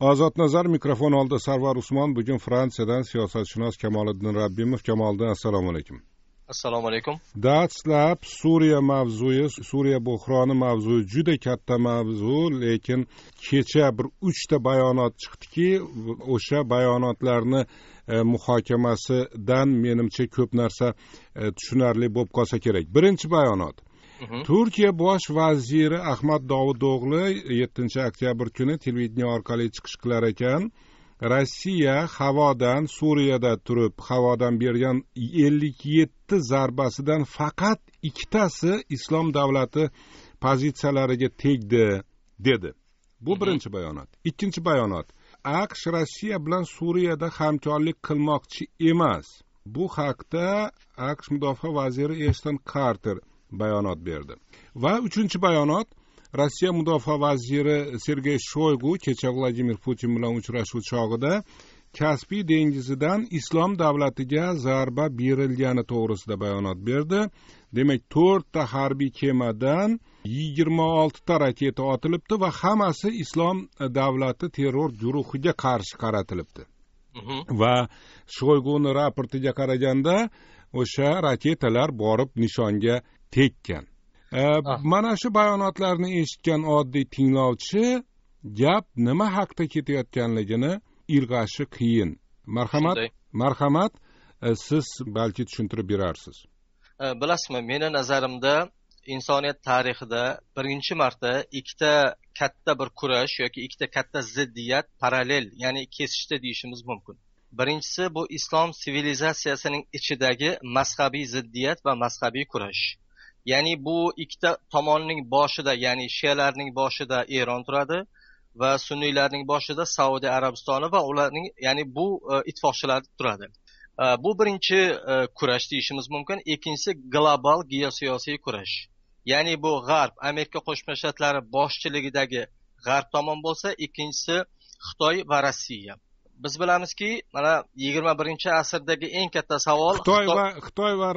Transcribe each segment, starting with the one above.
ozod nazar mikrofon oldi sarvar usmon bugun fransiyadan siyosatshunos kamoliddin rabbimov kamoliddin assalomu alaykum assalomu alaykum dastlab suriya mavzui suriya bo'hroni mavzui juda katta mavzu lekin kecha bir uchta bayonot chiqdiki o'sha bayonotlarni e, muhokamasidan menimcha ko'p narsa e, tushunarli bo'lib qolsa kerak birinchi bayonot turkiya bosh vaziri ahmad davudo'g'li yettinchi oktyabr kuni televideniye orqali chiqish qilar ekan rossiya havodan suriyada turib havodan bergan ellik yetti zarbasidan faqat ikkitasi islom davlati pozitsiyalariga tegdi dedi bu mhmm. birinchi bayonot ikkinchi bayonot aqsh rossiya bilan suriyada hamkorlik qilmoqchi emas bu haqda aqsh mudofaa vaziri eston karter bayonot berdi va uchinchi bayonot rossiya mudofaa vaziri sergey shoygu kecha vladimir putin bilan uchrashuv chog'ida kaspiy dengizidan islom davlatiga zarba berilgani to'g'risida bayonot berdi demak to'rtta harbiy kemadan yigirma oltita raketa otilibdi va hammasi islom davlati terror guruhiga qarshi qaratilibdi mhmm. va shoyguni raportiga qaraganda o'sha raketalar borib nishonga tekkan э, mana shu bayonotlarni eshitgan oddiy tinglovchi gap nima haqida ketayotganligini ilg'ashi qiyin marhamat marhamat э, siz balki tushuntirib berarsiz э, bilasizmi meni nazarimda insoniyat tarixida birinchi marta ikkita katta bir kurash yoki ikkita katta ziddiyat parallel ya'ni kesishdi deyishimiz mumkin birinchisi bu islom sivilizatsiyasining ichidagi mazhabiy ziddiyat va mazhabiy kurash ya'ni bu ikkita tomonning boshida ya'ni shiyalarning boshida eron turadi va sunniylarning boshida saudiya arabistoni va ularning ya'ni bu e, ittifoqchilar turadi e, bu birinchi e, kurash deyishimiz mumkin ikkinchisi global geosiyosiy kurash ya'ni bu g'arb amerika qo'shma shtatlari boshchiligidagi g'arb tomon bo'lsa ikkinchisi xitoy va rossiya biz bilamizki mana yigirma birinchi asrdagi eng katta savol xitoy va xitoy va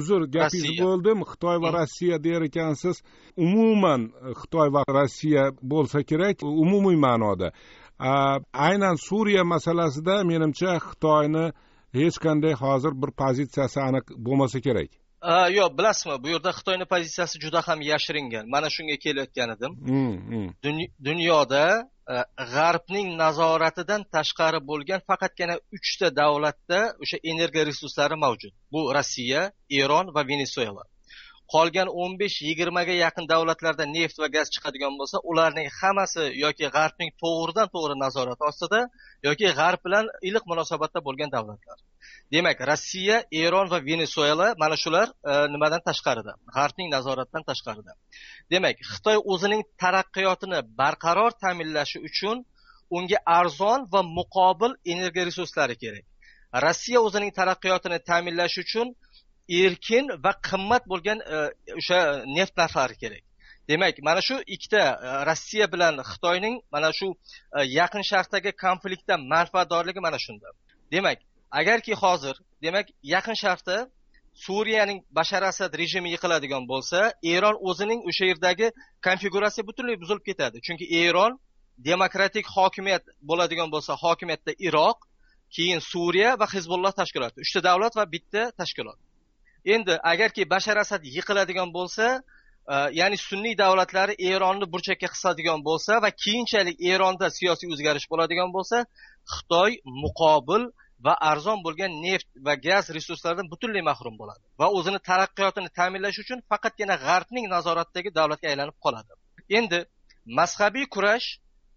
uzr gapingiz bo'ldim xitoy va mm. rossiya der ekansiz umuman e, xitoy va rossiya bo'lsa kerak umumiy ma'noda aynan suriya masalasida menimcha xitoyni hech qanday hozir bir pozitsiyasi aniq bo'lmasa kerak Э, yo'q bilasizmi bu yerda xitoyni pozitsiyasi juda ham yashiringan mana shunga kelayotgan edim hmm, hmm. dunyoda e, g'arbning nazoratidan tashqari bo'lgan faqatgina uchta davlatda o'sha energiya resurslari mavjud bu rossiya eron va venesuela qolgan o'n besh yigirmaga yaqin davlatlarda neft va gaz chiqadigan bo'lsa ularning hammasi yoki g'arbning to'g'ridan to'g'ri nazorati ostida yoki g'arb bilan iliq munosabatda bo'lgan davlatlar demak rossiya eron va venesuela mana shular e, nimadan tashqarida g'arbning nazoratidan tashqarida demak xitoy o'zining taraqqiyotini barqaror ta'minlashi uchun unga arzon va muqobil energiya resurslari kerak rossiya o'zining taraqqiyotini ta'minlash uchun erkin va qimmat bo'lgan e, o'sha neft narxlari kerak demak mana shu ikkita e, rossiya bilan xitoyning mana shu e, yaqin sharqdagi konfliktdan manfaatdorligi mana shunda demak agarki hozir demak yaqin sharqda suriyaning bashar asad rejimi yiqiladigan bo'lsa eron o'zining o'sha yerdagi konfiguratsiya butunlay buzilib ketadi chunki eron demokratik hokimiyat bo'ladigan bo'lsa hokimiyatda iroq keyin suriya va hizbulloh tashkiloti uchta davlat va bitta tashkilot endi agarki bashar asad yiqiladigan bo'lsa e, ya'ni sunniy davlatlari eronni burchakka qisadigan bo'lsa va keyinchalik eronda siyosiy o'zgarish bo'ladigan bo'lsa xitoy muqobil va arzon bo'lgan neft va gaz resurslaridan butunlay mahrum bo'ladi va o'zini taraqqiyotini ta'minlash uchun faqatgina g'arbning nazoratidagi davlatga aylanib qoladi endi mazhabiy kurash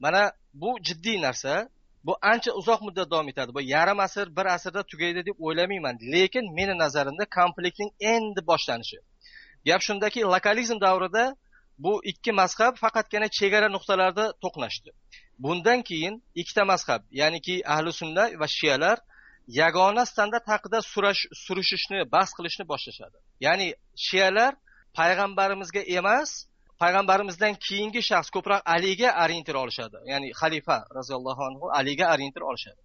mana bu jiddiy narsa bu ancha uzoq muddat davom etadi bu yarim asr bir asrda tugaydi deb o'ylamayman lekin meni nazarimda konfliktning endi boshlanishi gap shundaki lokalizm davrida bu ikki mazhab faqatgina chegara nuqtalarida to'qnashdi bundan keyin ikkita mazhab ya'niki ahli sunna va shiyalar yagona standart haqida surishishni bahs qilishni boshlashadi ya'ni shiyalar payg'ambarimizga emas payg'ambarimizdan keyingi shaxs ko'proq aliga orientir olishadi ya'ni xalifa roziyallohu anhu aliga orientir olishadi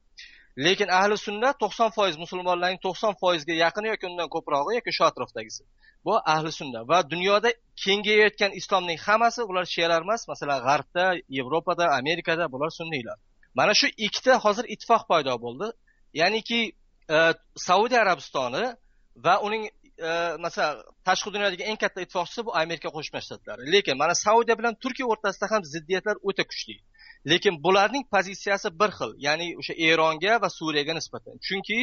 lekin ahli sunna to'qson foiz musulmonlarning to'qson foizga yaqini yoki undan ko'prog'i yoki shu atrofdagisi bu ahli sunna va dunyoda kengayayotgan islomning hammasi bular shiyalar emas masalan g'arbda yevropada amerikada bular sunniylar mana shu ikkita hozir ittifoq paydo bo'ldi ya'niki e, saudiya arabistoni va uning E, masalan tashqi dunyodagi eng katta ittifoqchisi bu amerika qo'shma shtatlari lekin mana saudiya bilan turkiya o'rtasida ham ziddiyatlar o'ta kuchli lekin bularning pozitsiyasi bir xil ya'ni o'sha eronga va suriyaga nisbatan chunki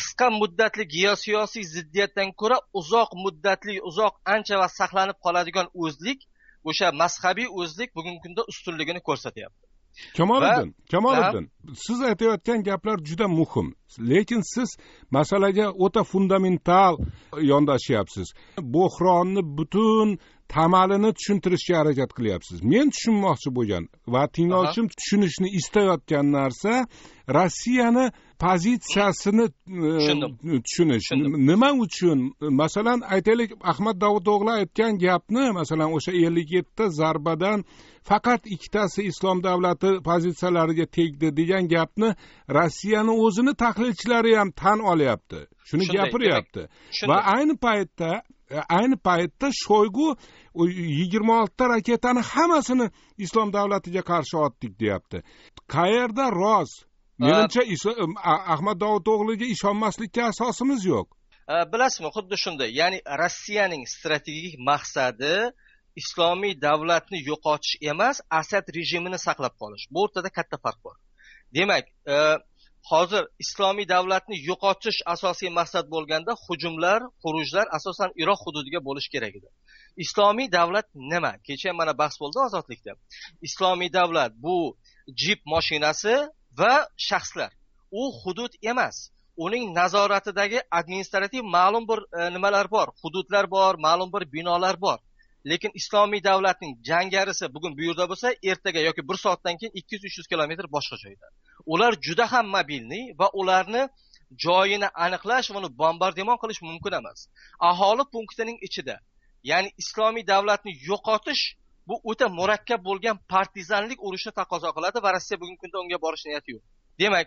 qisqa muddatli geosiyosiy ziddiyatdan ko'ra uzoq muddatli uzoq ancha vaqt saqlanib qoladigan o'zlik o'sha mazhabiy o'zlik bugungi kunda ustunligini ko'rsatyapti kamoliddin kamoliddin siz aytayotgan gaplar juda muhim lekin siz masalaga o'ta fundamental yondashyapsiz bo'hronni butun tamalini tushuntirishga harakat qilyapsiz men tushunmoqchi bo'lgan va tinglovchim tushunishni istayotgan narsa rossiyani pozitsiyasini e, tushunish nima uchun masalan aytaylik ahmad o'g'li aytgan gapni masalan o'sha ellik yettita zarbadan faqat ikkitasi islom davlati pozitsiyalariga tegdi degan gapni rossiyani o'zini tahlilchilari ham tan olyapti shuni gapiryapti va ayni paytda ayni paytda shoygu yigirma oltita raketani hammasini islom davlatiga qarshi otdik deyapti qayerda rost menimcha ahmad o'g'liga ishonmaslikka asosimiz yo'q bilasizmi xuddi shunday ya'ni rossiyaning strategik maqsadi islomiy davlatni yo'qotish emas asad rejimini saqlab qolish bu o'rtada katta farq bor demak hozir islomiy davlatni yo'qotish asosiy maqsad bo'lganda hujumlar xurujlar asosan iroq hududiga bo'lishi kerak edi islomiy davlat nima kecha mana bahs bo'ldi ozodlikda islomiy davlat bu jip mashinasi va shaxslar u hudud emas uning nazoratidagi administrativ ma'lum bir e, nimalar bor hududlar bor ma'lum bir binolar bor lekin islomiy davlatning jangarisi bugun bu yerda bo'lsa ertaga yoki bir soatdan keyin ikki yuz uch yuz kilometr boshqa joyda ular juda ham mobilniy va ularni joyini aniqlash uni bombardimon qilish mumkin emas aholi punktining ichida ya'ni islomiy davlatni yo'qotish bu o'ta murakkab bo'lgan partizanlik urushini taqozo qiladi va rossiya bugungi kunda unga borish niyati yo'q demak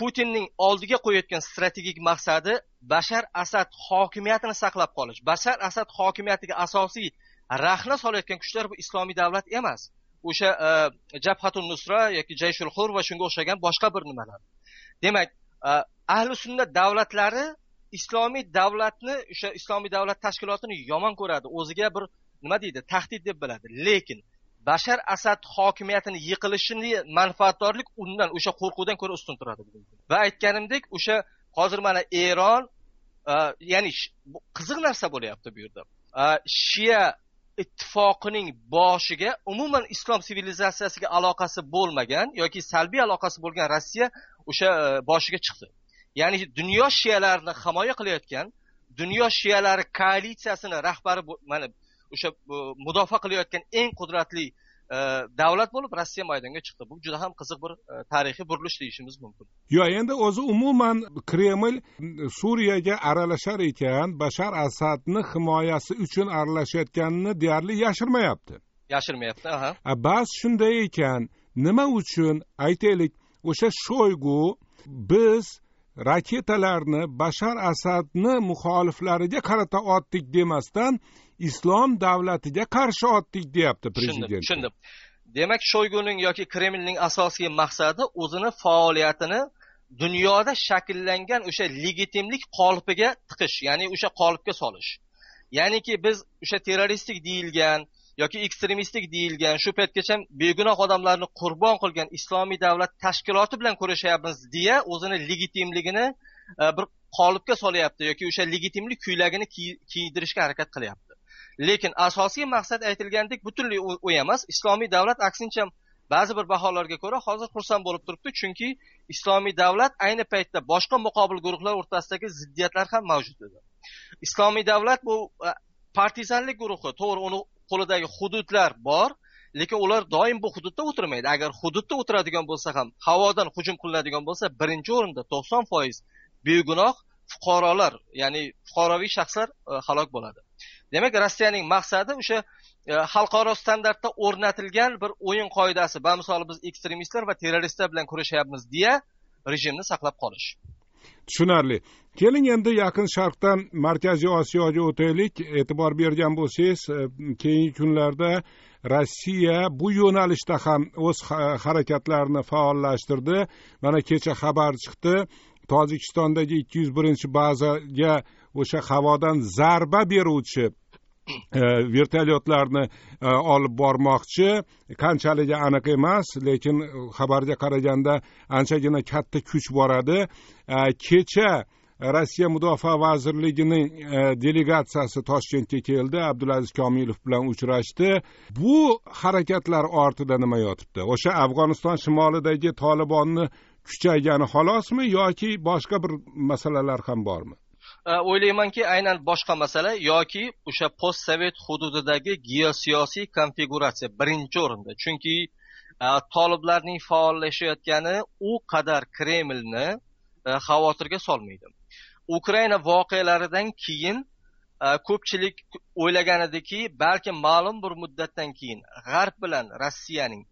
putinning oldiga qo'yayotgan strategik maqsadi bashar asad hokimiyatini saqlab qolish bashar asad hokimiyatiga asosiy rahna solayotgan kuchlar bu islomiy davlat emas o'sha jabhatul nusra yoki jayshul hur va shunga o'xshagan boshqa bir nimalar demak ahli sunnat davlatlari islomiy davlatni o'sha islomiy davlat tashkilotini yomon ko'radi o'ziga bir nima deydi tahdid deb biladi lekin bashar asad hokimiyatini yiqilishini manfaatdorlik undan o'sha qo'rquvdan ko'ra ustun turadi va aytganimdek o'sha hozir mana eron e, ya'ni qiziq narsa bo'lyapti bu yerda e, shia ittifoqining boshiga umuman islom sivilizatsiyasiga aloqasi bo'lmagan yoki salbiy aloqasi bo'lgan rossiya o'sha e, boshiga chiqdi ya'ni dunyo shialarini himoya qilayotgan dunyo shialari koalitsiyasini rahbari mana o'sha e, mudofaa qilayotgan eng qudratli e, davlat bo'lib rossiya maydonga chiqdi bu juda ham qiziq bir e, tarixiy burilish deyishimiz mumkin yo'q endi o'zi umuman kreml suriyaga aralashar ekan bashar asadni himoyasi uchun aralashayotganini deyarli yashirmayapti yashirmayapti aha ba'zi shunday ekan nima uchun aytaylik o'sha shoygu biz raketalarni bashar asadni muxoliflariga qarata otdik demasdan islom davlatiga qarshi otdik deyapti prezident tushundim demak shoyguning yoki kremlning asosiy maqsadi o'zini faoliyatini dunyoda shakllangan o'sha legitimlik qolipiga tiqish ya'ni o'sha qolipga solish ya'niki biz o'sha terroristik deyilgan yoki ekstremistik deyilgan shu paytgacha begunoh odamlarni qurbon qilgan islomiy davlat tashkiloti bilan kurashayapmiz deya o'zini legitimligini e, bir qolipga solyapti yoki o'sha legitimlik ko'ylagini kiydirishga harakat qilyapti lekin asosiy maqsad aytilgandek butunlay u emas islomiy davlat aksincha ba'zi bir baholarga ko'ra hozir xursand bo'lib turibdi chunki islomiy davlat ayni paytda boshqa muqobil guruhlar o'rtasidagi ziddiyatlar ham mavjud edi islomiy davlat bu e, partizanlik guruhi to'g'ri uni qo'lidagi hududlar bor lekin ular doim bu hududda o'tirmaydi agar hududda o'tiradigan bo'lsa ham havodan hujum qilinadigan bo'lsa birinchi o'rinda to'qson foiz begunoh fuqarolar ya'ni fuqaroviy shaxslar e, halok bo'ladi demak rossiyaning maqsadi o'sha e, xalqaro standartda o'rnatilgan bir o'yin qoidasi bamisoli biz ekstremistlar va terroristlar bilan kurashyapmiz deya rejimni saqlab qolish tushunarli keling endi yaqin sharqdan markaziy osiyoga o'taylik e'tibor bergan bo'lsangiz e, keyingi kunlarda rossiya bu yo'nalishda ham o'z harakatlarini faollashtirdi mana kecha xabar chiqdi tojikistondagi ikki yuz birinchi bazaga o'sha havodan zarba beruvchi E, vertolyotlarni e, olib bormoqchi qanchaligi aniq emas lekin e, xabarga qaraganda anchagina katta kuch boradi kecha rossiya mudofaa vazirligining delegatsiyasi toshkentga keldi abdulaziz komilov bilan uchrashdi bu harakatlar ortida nima yotibdi o'sha afg'oniston shimolidagi tolibonni kuchaygani xolosmi yoki boshqa bir masalalar ham bormi Э, o'ylaymanki aynan boshqa masala yoki o'sha sovet hududidagi geosiyosiy konfiguratsiya birinchi o'rinda chunki e, toliblarning faollashayotgani u qadar kremlni e, xavotirga solmaydi ukraina voqealaridan keyin e, ko'pchilik o'ylaganidiki balki ma'lum bir muddatdan keyin g'arb bilan rossiyaning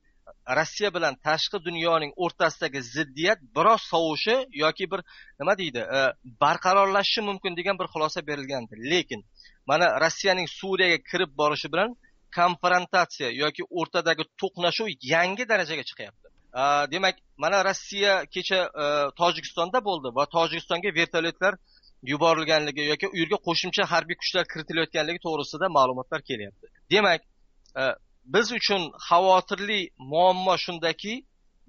rossiya bilan tashqi dunyoning o'rtasidagi ziddiyat biroz sovishi yoki bir nima deydi e, barqarorlashishi mumkin degan bir xulosa berilgandi lekin mana rossiyaning suriyaga kirib borishi bilan konfrontatsiya yoki o'rtadagi to'qnashuv yangi darajaga chiqyapti e, demak mana rossiya kecha e, tojikistonda bo'ldi va tojikistonga vertolyotlar yuborilganligi yoki u yerga qo'shimcha harbiy kuchlar kiritilayotganligi to'g'risida ma'lumotlar kelyapti demak e, biz uchun xavotirli muammo shundaki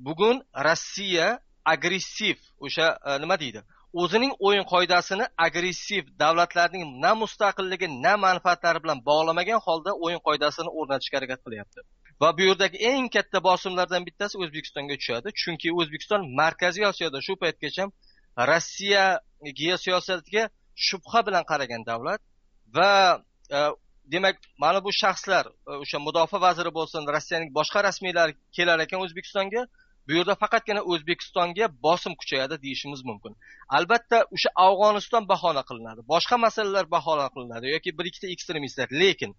bugun rossiya agressiv o'sha e, nima deydi o'zining o'yin qoidasini agressiv davlatlarning na mustaqilligi na manfaatlari bilan bog'lamagan holda o'yin qoidasini o'rnatishga harakat qilyapti va bu yerdagi eng katta bosimlardan bittasi o'zbekistonga tushadi chunki o'zbekiston markaziy osiyoda shu paytgacha rossiya geosiyosatiga shubha bilan qaragan davlat va e, demak mana bu shaxslar e, o'sha mudofaa vaziri bo'lsin rossiyaning boshqa rasmiylari kelar ekan o'zbekistonga bu yerda faqatgina o'zbekistonga bosim kuchayadi deyishimiz mumkin albatta o'sha afg'oniston bahona qilinadi boshqa masalalar bahona qilinadi yoki bir ikkita ekstremistlar lekin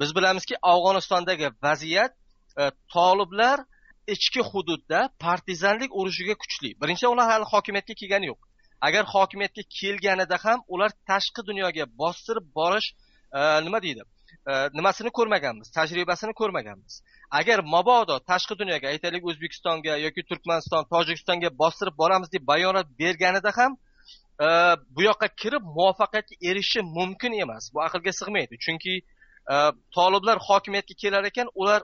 biz bilamizki afg'onistondagi vaziyat e, toliblar ichki hududda partizanlik urushiga kuchli birinchidan ular hali hokimiyatga kelgani yo'q agar hokimiyatga kelganida ham ular tashqi dunyoga bostirib borish nima deydi nimasini ko'rmaganmiz tajribasini ko'rmaganmiz agar mabodo tashqi dunyoga aytaylik o'zbekistonga yoki turkmaniston tojikistonga bostirib boramiz deb bayonot berganida ham e, bu yoqqa kirib muvaffaqiyatga erishishi mumkin emas bu aqlga sig'maydi chunki e, toliblar hokimiyatga kelar ekan ular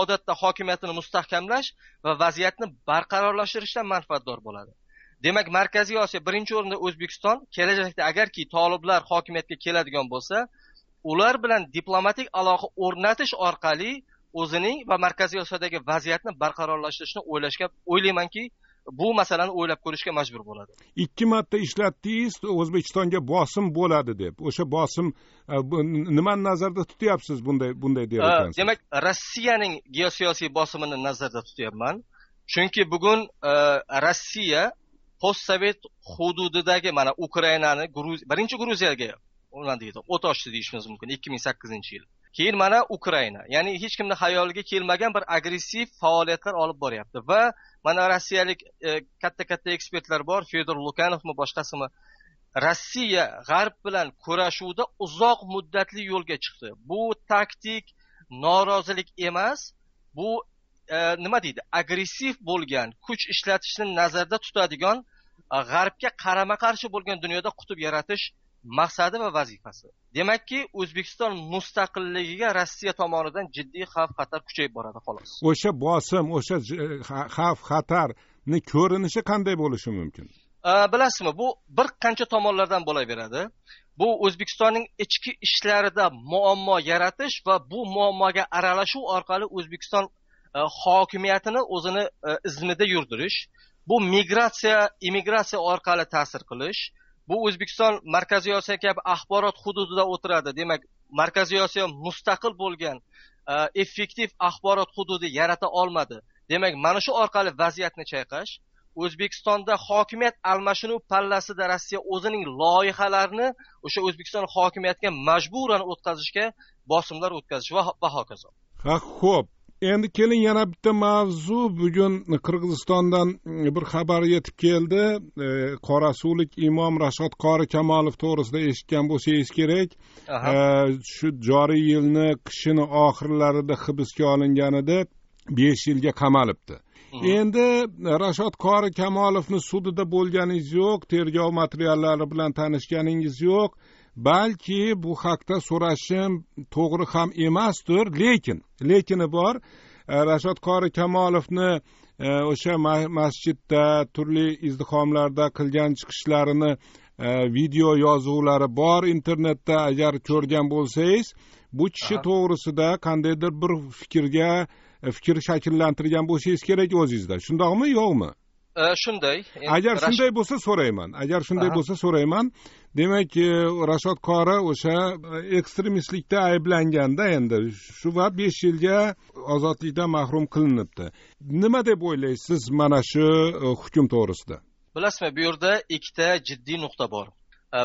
odatda hokimiyatini mustahkamlash va vaziyatni barqarorlashtirishdan manfaatdor bo'ladi demak markaziy osiyo birinchi o'rinda o'zbekiston kelajakda agarki toliblar hokimiyatga keladigan bo'lsa ular bilan diplomatik aloqa o'rnatish orqali o'zining va markaziy osiyodagi vaziyatni barqarorlashtirishni o'ylashga o'ylaymanki bu masalani o'ylab ko'rishga majbur bo'ladi ikki marta ishlatdingiz o'zbekistonga bosim bo'ladi deb o'sha bosim e, nimani nazarda tutyapsiz bunday bunday e, deb demak rossiyaning geosiyosiy bosimini nazarda tutyapman chunki bugun e, rossiya postsovet hududidagi mana ukrainani birinchi gruziyaga nima deydi o't ochdi deyishimiz mumkin ikki ming sakkizinchi yil keyin mana ukraina ya'ni hech kimni xayoliga kelmagan bir agressiv faoliyatlar olib boryapti va mana rossiyalik e, katta katta ekspertlar bor fedor lukanovmi boshqasimi rossiya g'arb bilan kurashuvda uzoq muddatli yo'lga chiqdi bu taktik norozilik emas bu e, nima deydi agressiv bo'lgan kuch ishlatishni nazarda tutadigan e, g'arbga qarama qarshi bo'lgan dunyoda qutb yaratish maqsadi va vazifasi demakki o'zbekiston mustaqilligiga rossiya tomonidan jiddiy xavf xatar kuchayib boradi xolos o'sha bosim o'sha e, xavf xatarni ko'rinishi qanday bo'lishi mumkin e, bilasizmi bu bir qancha tomonlardan bo'laveradi bu o'zbekistonning ichki ishlarida muammo yaratish va bu muammoga aralashuv orqali o'zbekiston e, hokimiyatini o'zini iznida yurdirish bu migratsiya immigratsiya orqali ta'sir qilish bu o'zbekiston markaziy osiyo kabi axborot hududida o'tiradi demak markaziy osiyo mustaqil bo'lgan e, effektiv axborot hududi yarata olmadi demak mana shu orqali vaziyatni chayqash o'zbekistonda hokimiyat almashinuv pallasida rossiya o'zining loyihalarini o'sha o'zbekiston hokimiyatiga majburan o'tkazishga bosimlar o'tkazish va hokazo ha ho'p endi keling yana bitta mavzu bugun qirg'izistondan mm, bir xabar yetib keldi e, qorasuvlik imom rashod qori kamolov to'g'risida eshitgan bo'lsangiz kerak e, shu joriy yilni qishini oxirlarida hibsga olingan edi besh yilga qamalibdi mhm. endi rashod qori kamolovni sudida bo'lganingiz yo'q tergov materiallari bilan tanishganingiz yo'q balki bu haqda so'rashim to'g'ri ham emasdir lekin lekini bor e, rashod qori kamolovni e, o'sha masjidda turli izdihomlarda qilgan chiqishlarini e, video yozuvlari bor internetda agar ko'rgan bo'lsangiz bu kishi to'g'risida qandaydir bir fikrga fikr shakllantirgan bo'lsangiz kerak o'zingizda shundoqmi yo'qmi shunday agar shunday bo'lsa so'rayman agar shunday bo'lsa so'rayman demak e, rashod qori o'sha e, ekstremistlikda ayblanganda endi shu va besh yilga ozodlikdan mahrum qilinibdi nima deb o'ylaysiz mana shu e, hukm to'g'risida bilasizmi bu yerda ikkita jiddiy nuqta bor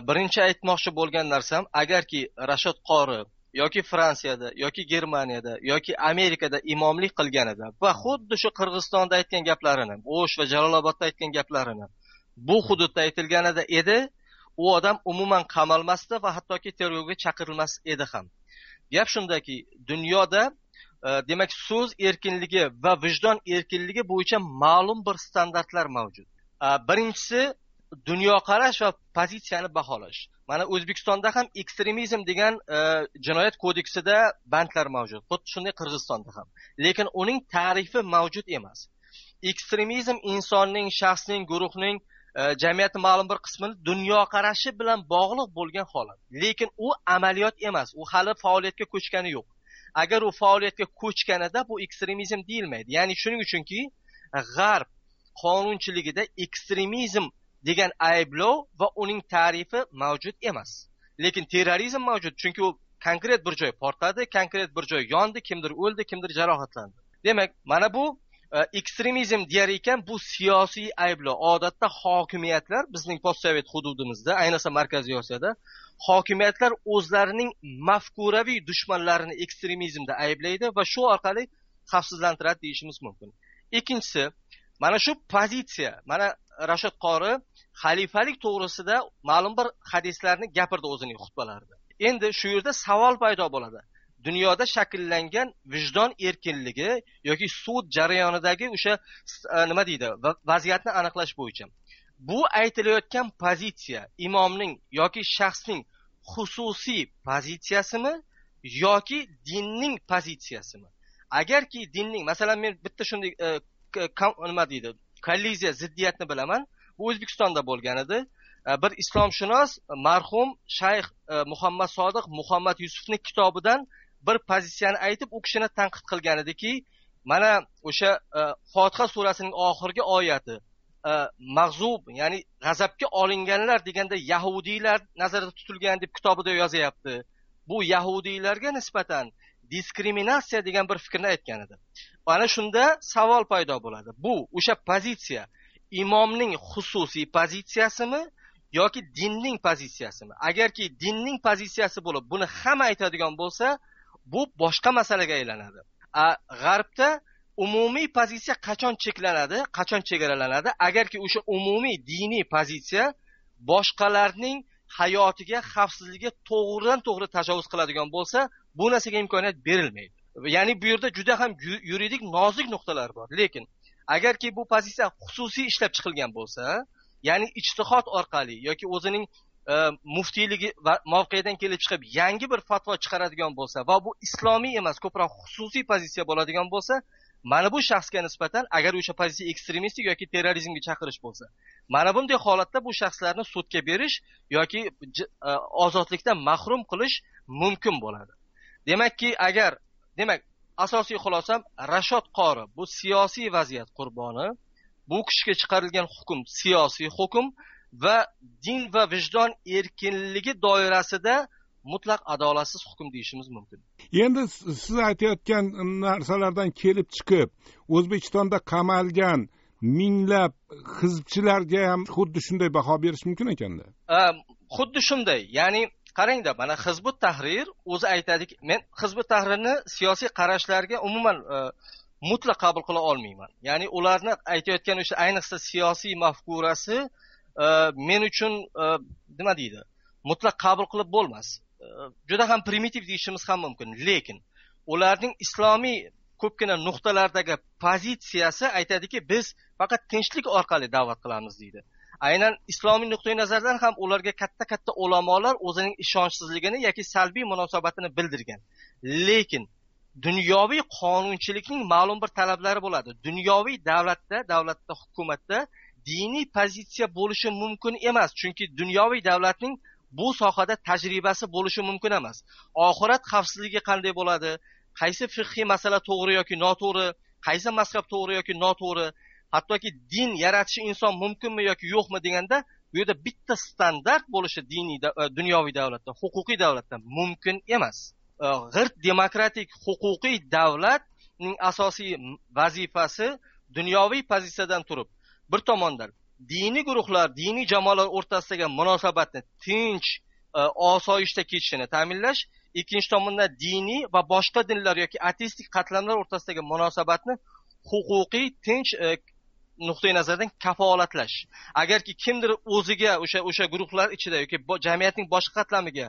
birinchi aytmoqchi bo'lgan narsam agarki rashod qori yoki fransiyada yoki germaniyada yoki amerikada imomlik qilganida va xuddi shu qirg'izistonda aytgan gaplarini o'sh va jalolobodda aytgan gaplarini bu hududda aytilganida edi u odam umuman qamalmasdi va hattoki tergovga chaqirilmas edi ham gap shundaki dunyoda e, demak so'z erkinligi va vijdon erkinligi bo'yicha ma'lum bir standartlar mavjud e, birinchisi dunyoqarash va pozitsiyani baholash mana o'zbekistonda ham ekstremizm degan e, jinoyat kodeksida bandlar mavjud xuddi shunday qirg'izistonda ham lekin uning tarifi mavjud emas ekstremizm insonning shaxsning guruhning Э, jamiyatni ma'lum bir qismini dunyoqarashi bilan bog'liq bo'lgan holat lekin u amaliyot emas u hali faoliyatga ko'chgani yo'q agar u faoliyatga ko'chganida bu ekstremizm deyilmaydi ya'ni shuning uchunki g'arb qonunchiligida ekstremizm degan ayblov va uning tarifi mavjud emas lekin terrorizm mavjud chunki u konkret bir joy portladi konkret bir joy yondi kimdir o'ldi kimdir jarohatlandi demak mana bu ekstremizm deyar ekan bu siyosiy ayblov odatda hokimiyatlar bizning postsovet hududimizda ayniqsa markaziy osiyoda hokimiyatlar o'zlarining mafkuraviy dushmanlarini ekstremizmda ayblaydi va shu orqali xavfsizlantiradi deyishimiz mumkin ikkinchisi mana shu pozitsiya mana rashid qori xalifalik to'g'risida ma'lum bir hadislarni gapirdi o'zining xutbalarida endi shu yerda savol paydo bo'ladi dunyoda shakllangan vijdon erkinligi yoki sud jarayonidagi o'sha e, nima deydi vaziyatni aniqlash bo'yicha bu aytilayotgan pozitsiya imomning yoki shaxsning xususiy pozitsiyasimi yoki dinning pozitsiyasimi agarki dinning masalan men bitta shunday e, nima deydi kolliziya ziddiyatni bilaman bu o'zbekistonda bo'lgan edi e, bir islomshunos marhum shayx muhammad sodiq muhammad yusufni kitobidan bir pozitsiyani aytib u kishini tanqid qilgan ediki mana o'sha e, fotiha surasining oxirgi oyati e, mag'zub ya'ni g'azabga olinganlar deganda yahudiylar nazarda tutilgan deb kitobida yozyapti bu yahudiylarga nisbatan diskriminatsiya degan bir fikrni aytgan edi ana shunda savol paydo bo'ladi bu o'sha pozitsiya imomning xususiy pozitsiyasimi yoki dinning pozitsiyasimi agarki dinning pozitsiyasi bo'lib buni hamma aytadigan bo'lsa bu boshqa masalaga aylanadi a g'arbda umumiy pozitsiya qachon cheklanadi qachon chegaralanadi agarki o'sha umumiy diniy pozitsiya boshqalarning hayotiga xavfsizligiga to'g'ridan to'g'ri tajovuz qiladigan bo'lsa bu narsaga imkoniyat berilmaydi ya'ni bu yerda juda ham yuridik nozik nuqtalar bor lekin agarki bu pozitsiya xususiy ishlab chiqilgan bo'lsa ya'ni ijtihod orqali yoki o'zining muftiyligi va kelib chiqib yangi bir fatvo chiqaradigan bo'lsa va bu islomiy emas ko'proq xususiy pozitsiya bo'ladigan bo'lsa mana bu shaxsga nisbatan agar o'sha pozitsiya ekstremistik yoki terrorizmga chaqirish bo'lsa mana bunday holatda bu shaxslarni sudga berish yoki e, ozodlikdan mahrum qilish mumkin bo'ladi demakki agar demak asosiy xulosam rashod qori bu siyosiy vaziyat qurboni bu kishiga chiqarilgan hukm siyosiy hukm va din va vijdon erkinligi doirasida mutlaq adolatsiz hukm deyishimiz mumkin endi siz aytayotgan narsalardan kelib chiqib o'zbekistonda qamalgan minglab hizbchilarga ham xuddi shunday baho berish mumkin ekanda ehm, xuddi shunday ya'ni qarangda mana hizbut tahrir o'zi aytadiki men hizbut tahrirni siyosiy qarashlarga umuman e, mutlaq qabul qila olmayman ya'ni ularni aytayotgan o'sha ayniqsa siyosiy mafkurasi men uchun nima deydi mutlaq qabul qilib bo'lmas juda ham primitiv deyishimiz ham mumkin lekin ularning islomiy ko'pgina nuqtalardagi pozitsiyasi aytadiki biz faqat tinchlik orqali da'vat qilamiz deydi aynan islomiy nuqtai nazardan ham ularga katta katta ulamolar o'zining ishonchsizligini yoki salbiy munosabatini bildirgan lekin dunyoviy qonunchilikning ma'lum bir talablari bo'ladi dunyoviy davlatda davlatda hukumatda diniy pozitsiya bo'lishi mumkin emas chunki dunyoviy davlatning bu sohada tajribasi bo'lishi mumkin emas oxirat xavfsizligi qanday bo'ladi qaysi fiqhiy masala to'g'ri yoki noto'g'ri qaysi mazhab to'g'ri yoki noto'g'ri hattoki din yaratishi inson mumkinmi yoki yo'qmi deganda bu yerda bitta standart bo'lishi diniy e, dunyoviy davlatda huquqiy davlatda mumkin emas e, g'irt demokratik huquqiy davlatning asosiy vazifasi dunyoviy pozitsiyadan turib bir tomondan diniy guruhlar diniy jamoalar o'rtasidagi munosabatni tinch e, osoyishta kechishini ta'minlash ikkinchi tomondan diniy va boshqa dinlar yoki ateistik qatlamlar o'rtasidagi munosabatni huquqiy tinch e, nuqtai nazardan kafolatlash agarki kimdir o'ziga o'sha o'sha guruhlar ichida yoki jamiyatning boshqa qatlamiga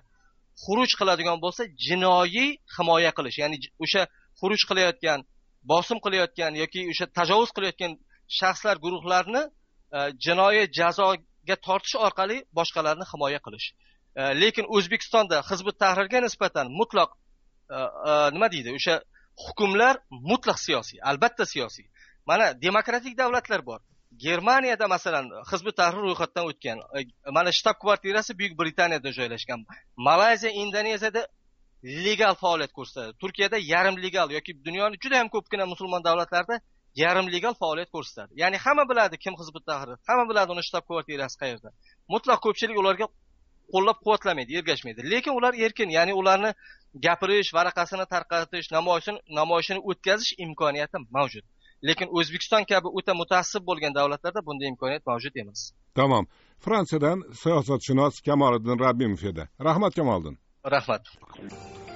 xuruj qiladigan bo'lsa jinoiy himoya qilish ya'ni o'sha xuruj qilayotgan bosim qilayotgan yoki o'sha tajovuz qilayotgan shaxslar guruhlarni e, jinoiy jazoga tortish orqali boshqalarni himoya qilish e, lekin o'zbekistonda hizbi tahrirga nisbatan mutlaq e, nima deydi o'sha hukmlar mutlaq siyosiy albatta siyosiy mana demokratik davlatlar bor germaniyada masalan hizbi tahrir ro'yxatdan o'tgan mana shtab kvartirasi buyuk britaniyada joylashgan malayziya indoneziyada legal faoliyat ko'rsatadi turkiyada yarim legal yoki dunyoni juda yam ko'pgina musulmon davlatlarida yarim legal faoliyat ko'rsatadi ya'ni hamma biladi kim hizbut tahrir hamma biladi uni shtab kvartirasi qayerda mutlaq ko'pchilik ularga qo'llab quvvatlamaydi ergashmaydi lekin ular erkin ya'ni ularni gapirish varaqasini tarqatish namoyishini namoyishini o'tkazish imkoniyati mavjud lekin o'zbekiston kabi o'ta mutaassib bo'lgan davlatlarda bunday imkoniyat mavjud emas tamom fransiyadan siyosatshunos kamoliddin rabbimov edi rahmat kamoliddin rahmat